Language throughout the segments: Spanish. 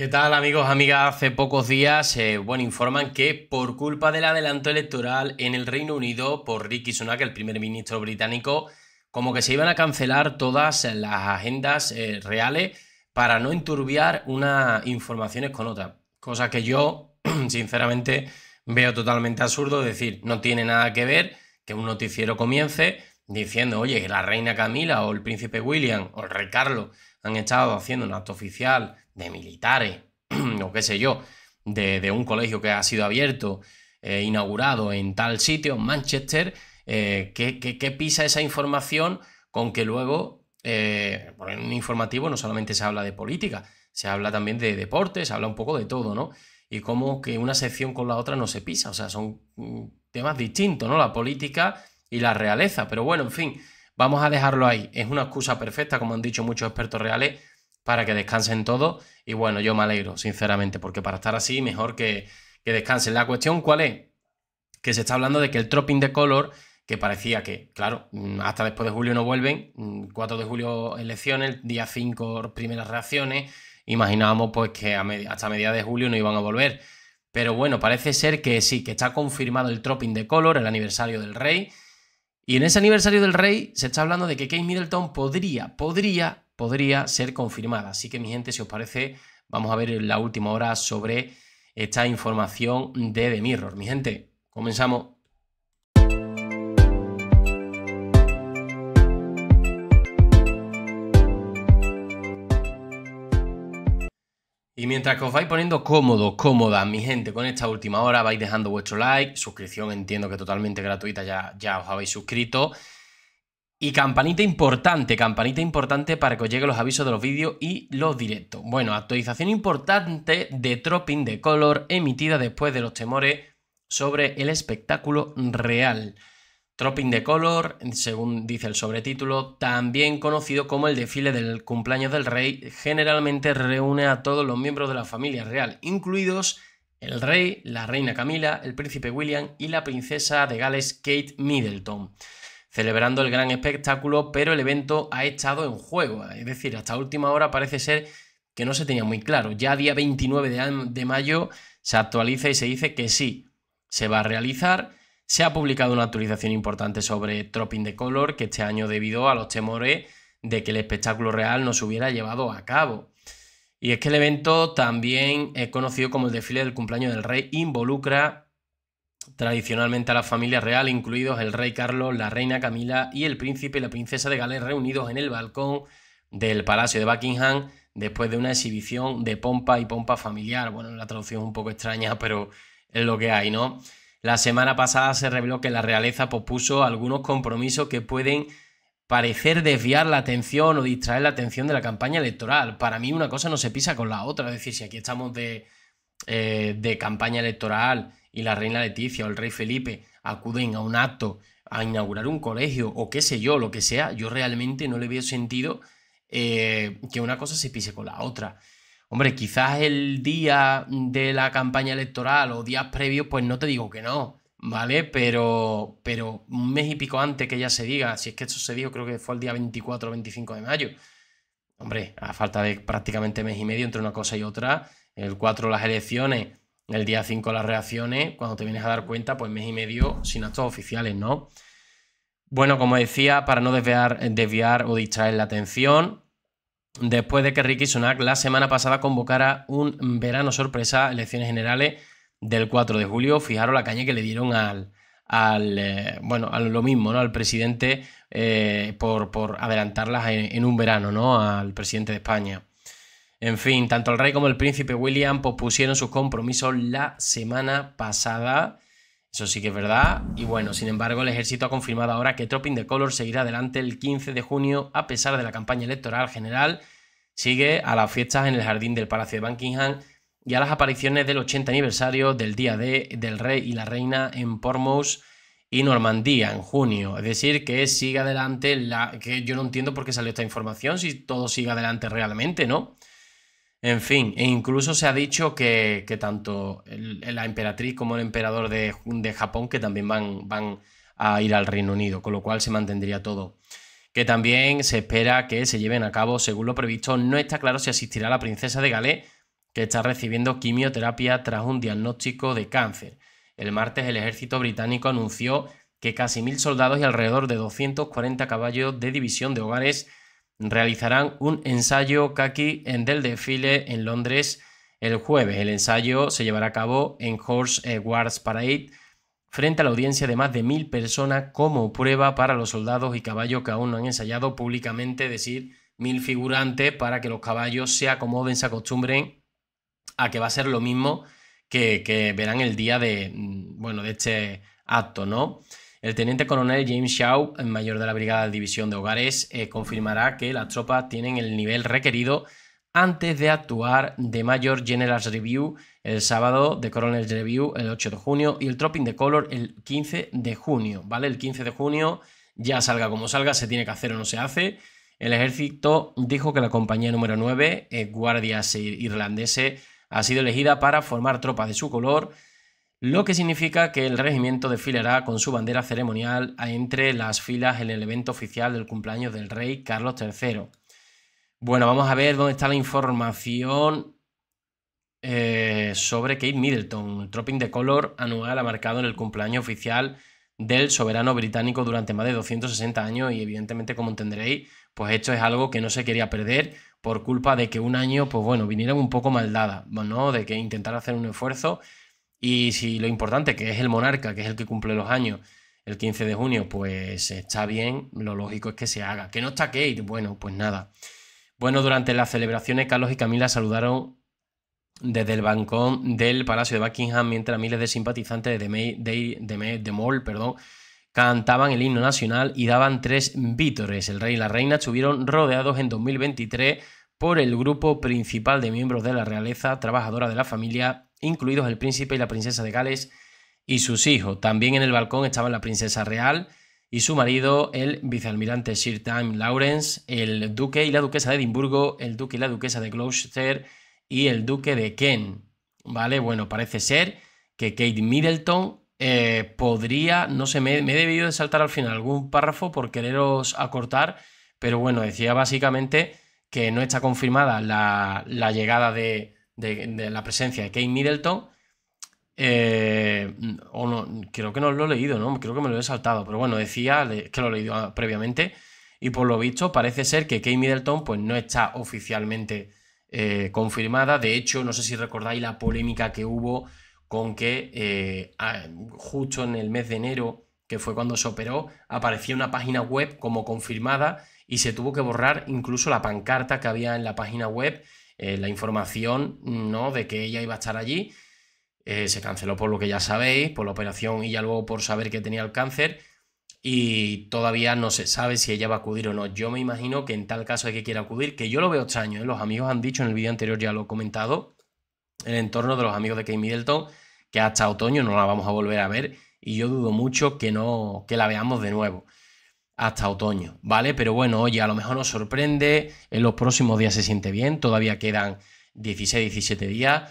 ¿Qué tal amigos, amigas? Hace pocos días, eh, bueno, informan que por culpa del adelanto electoral en el Reino Unido por Ricky Sunak, el primer ministro británico, como que se iban a cancelar todas las agendas eh, reales para no enturbiar unas informaciones con otras. Cosa que yo, sinceramente, veo totalmente absurdo. Es decir, no tiene nada que ver que un noticiero comience diciendo, oye, la reina Camila o el príncipe William o el rey Carlos han estado haciendo un acto oficial de militares o qué sé yo, de, un colegio que ha sido abierto, eh, inaugurado en tal sitio, en Manchester, eh, que, pisa esa información con que luego, eh, por un informativo no solamente se habla de política, se habla también de deportes, se habla un poco de todo, ¿no? Y cómo que una sección con la otra no se pisa, o sea, son mm, temas distintos, ¿no? La política y la realeza, pero bueno, en fin. Vamos a dejarlo ahí. Es una excusa perfecta, como han dicho muchos expertos reales, para que descansen todos. Y bueno, yo me alegro, sinceramente, porque para estar así, mejor que, que descansen. La cuestión, ¿cuál es? Que se está hablando de que el dropping de color, que parecía que, claro, mm, hasta después de julio no vuelven, 4 mm, de julio elecciones, día 5 primeras reacciones, imaginábamos pues que hasta mediados de julio no iban a volver. Pero bueno, parece ser que sí, que está confirmado el dropping de color, el aniversario del rey, y en ese aniversario del Rey se está hablando de que Kate Middleton podría, podría, podría ser confirmada. Así que mi gente, si os parece, vamos a ver la última hora sobre esta información de The Mirror. Mi gente, comenzamos. Y mientras que os vais poniendo cómodos, cómoda, mi gente, con esta última hora, vais dejando vuestro like, suscripción entiendo que totalmente gratuita, ya, ya os habéis suscrito. Y campanita importante, campanita importante para que os lleguen los avisos de los vídeos y los directos. Bueno, actualización importante de Tropping de Color emitida después de los temores sobre el espectáculo real. Tropping the Color, según dice el sobretítulo, también conocido como el desfile del cumpleaños del rey, generalmente reúne a todos los miembros de la familia real, incluidos el rey, la reina Camila, el príncipe William y la princesa de Gales Kate Middleton, celebrando el gran espectáculo, pero el evento ha estado en juego, es decir, hasta última hora parece ser que no se tenía muy claro. Ya día 29 de mayo se actualiza y se dice que sí, se va a realizar se ha publicado una actualización importante sobre Tropping the Color, que este año debido a los temores de que el espectáculo real no se hubiera llevado a cabo. Y es que el evento, también es conocido como el desfile del cumpleaños del rey, involucra tradicionalmente a la familia real, incluidos el rey Carlos, la reina Camila y el príncipe y la princesa de Gales reunidos en el balcón del Palacio de Buckingham después de una exhibición de pompa y pompa familiar. Bueno, la traducción es un poco extraña, pero es lo que hay, ¿no? La semana pasada se reveló que la realeza pospuso algunos compromisos que pueden parecer desviar la atención o distraer la atención de la campaña electoral. Para mí una cosa no se pisa con la otra. Es decir, si aquí estamos de, eh, campaña electoral y la reina Leticia o el rey Felipe acuden a un acto, a inaugurar un colegio o qué sé yo, lo que sea, yo realmente no le veo sentido eh, que una cosa se pise con la otra. Hombre, quizás el día de la campaña electoral o días previos, pues no te digo que no, ¿vale? Pero, pero un mes y pico antes que ya se diga, si es que eso se dijo, creo que fue el día 24 o 25 de mayo. Hombre, a falta de prácticamente mes y medio entre una cosa y otra, el 4 las elecciones, el día 5 las reacciones, cuando te vienes a dar cuenta, pues mes y medio sin actos oficiales, ¿no? Bueno, como decía, para no desviar, desviar o distraer la atención, después de que Ricky Sunak la semana pasada convocara un verano sorpresa, elecciones generales del 4 de julio. Fijaros la caña que le dieron al, eh, bueno, a lo mismo, ¿no? Al presidente eh, por, por, adelantarlas en, un verano, ¿no? Al presidente de España. En fin, tanto el rey como el príncipe William pospusieron sus compromisos la semana pasada. Eso sí que es verdad. Y bueno, sin embargo, el ejército ha confirmado ahora que Tropping the Color seguirá adelante el 15 de junio, a pesar de la campaña electoral general. Sigue a las fiestas en el jardín del Palacio de Buckingham y a las apariciones del 80 aniversario del Día de del Rey y la Reina en pormouth y Normandía en junio. Es decir, que sigue adelante la. que yo no entiendo por qué salió esta información si todo sigue adelante realmente, ¿no? En fin, e incluso se ha dicho que, tanto la emperatriz como el emperador de, Japón que también van, van a ir al Reino Unido, con lo cual se mantendría todo que también se espera que se lleven a cabo según lo previsto. No está claro si asistirá la princesa de Galé, que está recibiendo quimioterapia tras un diagnóstico de cáncer. El martes el ejército británico anunció que casi mil soldados y alrededor de 240 caballos de división de hogares realizarán un ensayo Kaki en del desfile en Londres el jueves. El ensayo se llevará a cabo en Horse eh, Guards Parade frente a la audiencia de más de mil personas como prueba para los soldados y caballos que aún no han ensayado públicamente, es decir, mil figurantes para que los caballos se acomoden, se acostumbren a que va a ser lo mismo que, que verán el día de, mm, bueno, de este acto, ¿no? El teniente coronel James Shaw, mayor de la Brigada de División de Hogares, eh, confirmará que las tropas tienen el nivel requerido antes de actuar de Mayor General's Review el sábado, de Coronel's Review el 8 de junio y el Tropping de Color el 15 de junio, ¿vale? El 15 de junio, ya salga como salga, se tiene que hacer o no se hace. El ejército dijo que la compañía número 9, eh, guardias irlandeses, ha sido elegida para formar tropas de su color lo que significa que el regimiento desfilará con su bandera ceremonial entre las filas en el evento oficial del cumpleaños del rey Carlos III. Bueno, vamos a ver dónde está la información eh, sobre Kate Middleton. El dropping de Color anual ha marcado en el cumpleaños oficial del soberano británico durante más de 260 años y evidentemente, como entenderéis, pues esto es algo que no se quería perder por culpa de que un año, pues bueno, viniera un poco mal ¿no? De que intentar hacer un esfuerzo y si lo importante, que es el monarca, que es el que cumple los años el 15 de junio, pues está bien, lo lógico es que se haga. Que no está Kate, bueno, pues nada. Bueno, durante las celebraciones, Carlos y Camila saludaron desde el balcón del Palacio de Buckingham, mientras miles de simpatizantes de, May, de, de, Mall, perdón, cantaban el himno nacional y daban tres vítores. El rey y la reina estuvieron rodeados en 2023 por el grupo principal de miembros de la realeza, trabajadora de la familia incluidos el príncipe y la princesa de Gales y sus hijos. También en el balcón estaban la princesa real y su marido, el vicealmirante Sir Time Lawrence, el duque y la duquesa de Edimburgo, el duque y la duquesa de Gloucester y el duque de Kent. ¿Vale? Bueno, parece ser que Kate Middleton eh, podría, no sé, me, he debido de saltar al final algún párrafo por quereros acortar, pero bueno, decía básicamente que no está confirmada la llegada de, de, la presencia de Kate Middleton. Eh, o no, creo que no lo he leído, ¿no? Creo que me lo he saltado, pero bueno, decía que lo he leído ah, previamente. Y por lo visto, parece ser que Kate Middleton pues, no está oficialmente eh, confirmada. De hecho, no sé si recordáis la polémica que hubo con que eh, justo en el mes de enero, que fue cuando se operó, aparecía una página web como confirmada y se tuvo que borrar incluso la pancarta que había en la página web eh, la información ¿no? de que ella iba a estar allí. Eh, se canceló por lo que ya sabéis, por la operación y ya luego por saber que tenía el cáncer. Y todavía no se sabe si ella va a acudir o no. Yo me imagino que en tal caso de que quiera acudir, que yo lo veo extraño, ¿eh? los amigos han dicho en el vídeo anterior, ya lo he comentado, el entorno de los amigos de Kate Middleton, que hasta otoño no la vamos a volver a ver y yo dudo mucho que no que la veamos de nuevo hasta otoño, ¿vale? Pero bueno, oye, a lo mejor nos sorprende, en los próximos días se siente bien, todavía quedan 16, 17 días,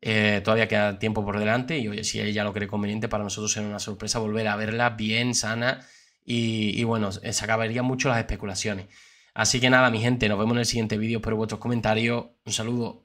eh, todavía queda tiempo por delante y oye, si ella lo cree conveniente, para nosotros será una sorpresa volver a verla bien, sana y, y bueno, se acabarían mucho las especulaciones. Así que nada, mi gente, nos vemos en el siguiente vídeo, espero vuestros comentarios, un saludo.